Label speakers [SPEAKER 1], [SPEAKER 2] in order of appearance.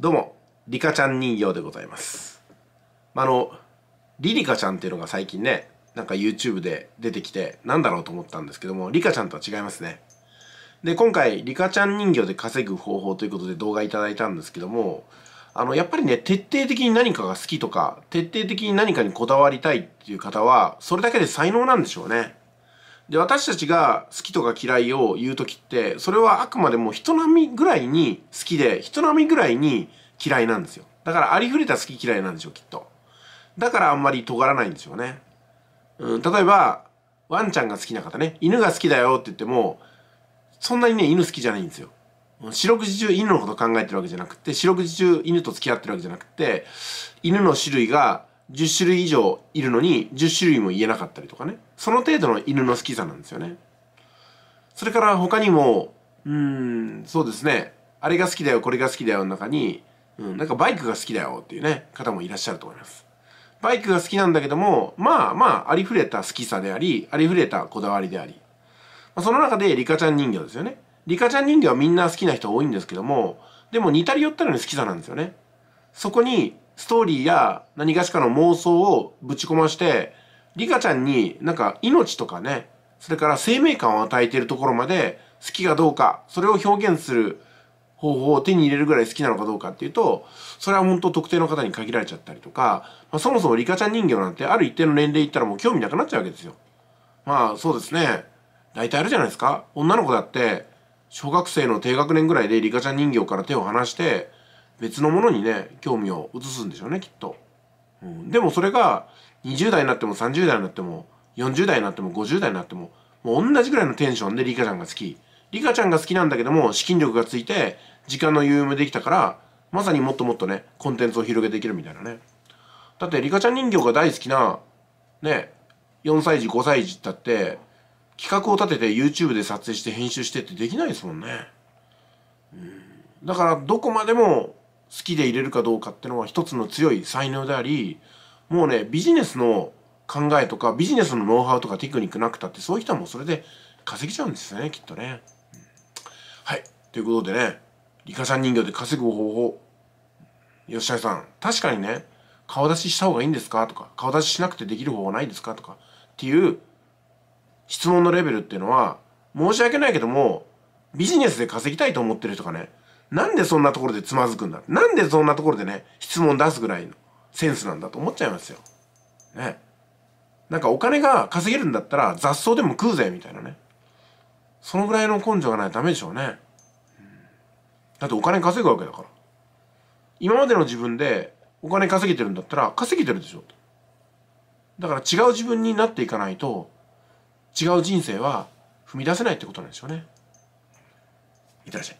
[SPEAKER 1] どうも、リカちゃん人形でございます。あの、リリカちゃんっていうのが最近ね、なんか YouTube で出てきて、なんだろうと思ったんですけども、リカちゃんとは違いますね。で、今回、リカちゃん人形で稼ぐ方法ということで動画いただいたんですけども、あの、やっぱりね、徹底的に何かが好きとか、徹底的に何かにこだわりたいっていう方は、それだけで才能なんでしょうね。で私たちが好きとか嫌いを言う時ってそれはあくまでも人並みぐらいに好きで人並みぐらいに嫌いなんですよだからありふれた好き嫌いなんでしょうきっとだからあんまり尖らないんですよね、うん、例えばワンちゃんが好きな方ね犬が好きだよって言ってもそんなにね犬好きじゃないんですよ四六時中犬のこと考えてるわけじゃなくて四六時中犬と付き合ってるわけじゃなくて犬の種類が10種類以上いるのに10種類も言えなかったりとかねその程度の犬の好きさなんですよねそれから他にもうんそうですねあれが好きだよこれが好きだよの中に、うん、なんかバイクが好きだよっていうね方もいらっしゃると思いますバイクが好きなんだけどもまあまあありふれた好きさでありありふれたこだわりであり、まあ、その中でリカちゃん人形ですよねリカちゃん人形はみんな好きな人多いんですけどもでも似たり寄ったのに好きさなんですよねそこにストーリーや何かしらの妄想をぶち込まして、リカちゃんになんか命とかね、それから生命感を与えているところまで好きかどうか、それを表現する方法を手に入れるぐらい好きなのかどうかっていうと、それは本当特定の方に限られちゃったりとか、まあ、そもそもリカちゃん人形なんてある一定の年齢いったらもう興味なくなっちゃうわけですよ。まあそうですね。大体あるじゃないですか。女の子だって、小学生の低学年ぐらいでリカちゃん人形から手を離して、別のものにね興味を移すんでしょうねきっと、うん、でもそれが20代になっても30代になっても40代になっても50代になってももう同じぐらいのテンションでリカちゃんが好きリカちゃんが好きなんだけども資金力がついて時間の余裕もできたからまさにもっともっとねコンテンツを広げていけるみたいなねだってリカちゃん人形が大好きなね4歳児5歳児だって企画を立てて YouTube で撮影して編集してってできないですもんね、うん、だからどこまでも好きでいれるかどうかってのは一つの強い才能でありもうねビジネスの考えとかビジネスのノウハウとかテクニックなくたってそういう人はもうそれで稼ぎちゃうんですよねきっとね。はいということでねリカさん人形で稼ぐ方法吉田さん確かにね顔出しした方がいいんですかとか顔出ししなくてできる方法ないですかとかっていう質問のレベルっていうのは申し訳ないけどもビジネスで稼ぎたいと思ってる人がねなんでそんなところでつまずくんだなんでそんなところでね、質問出すぐらいのセンスなんだと思っちゃいますよ。ね。なんかお金が稼げるんだったら雑草でも食うぜ、みたいなね。そのぐらいの根性がないとダメでしょうね。だってお金稼ぐわけだから。今までの自分でお金稼げてるんだったら稼げてるでしょ。だから違う自分になっていかないと違う人生は踏み出せないってことなんでしょうね。いってらっしゃい。